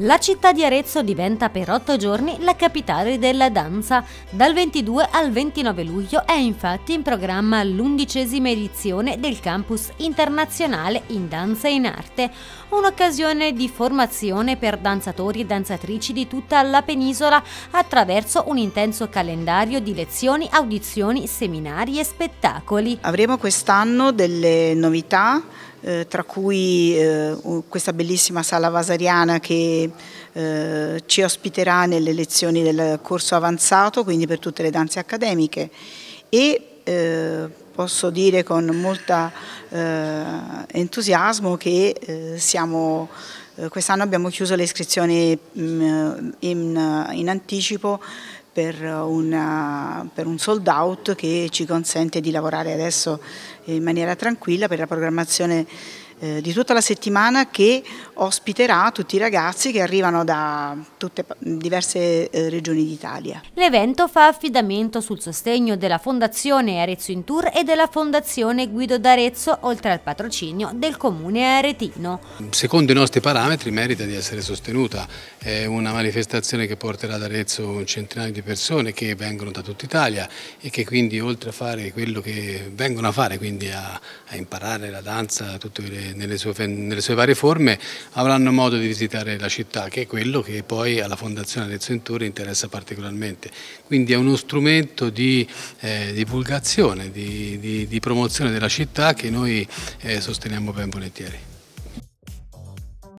La città di Arezzo diventa per otto giorni la capitale della danza. Dal 22 al 29 luglio è infatti in programma l'undicesima edizione del Campus Internazionale in Danza e in Arte, un'occasione di formazione per danzatori e danzatrici di tutta la penisola attraverso un intenso calendario di lezioni, audizioni, seminari e spettacoli. Avremo quest'anno delle novità eh, tra cui eh, questa bellissima sala vasariana che eh, ci ospiterà nelle lezioni del corso avanzato, quindi per tutte le danze accademiche e eh, posso dire con molto eh, entusiasmo che eh, siamo quest'anno abbiamo chiuso le iscrizioni mm, in, in, anticipo per, una, per, un sold out che ci consente di lavorare adesso in maniera tranquilla per la programmazione eh, di tutta la settimana che ospiterà tutti i ragazzi che arrivano da tutte diverse eh, regioni d'Italia. L'evento fa affidamento sul sostegno della Fondazione Arezzo in Tour e della Fondazione Guido d'Arezzo, oltre al patrocinio del Comune Aretino. Secondo i nostri parametri merita di essere sostenuta, è una manifestazione che porterà ad Arezzo un centinaio di persone che vengono da tutta Italia e che quindi oltre a fare quello che vengono a fare, quindi a, a imparare la danza, tutte le nelle, sue, nelle, sue, varie forme avranno modo di visitare la città, che è quello che poi alla Fondazione Arezzo Tour interessa particolarmente. Quindi è uno strumento di eh, divulgazione, di, di, di, promozione della città che noi eh, sosteniamo ben volentieri.